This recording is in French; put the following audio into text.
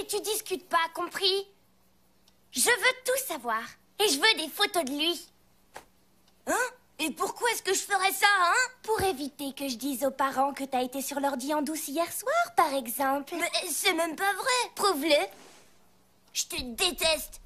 et tu discutes pas, compris Je veux tout savoir. Et je veux des photos de lui. Hein Et pourquoi est-ce que je ferais ça, hein Pour éviter que je dise aux parents que t'as été sur l'ordi en douce hier soir, par exemple. Mais c'est même pas vrai. Prouve-le. Je te déteste.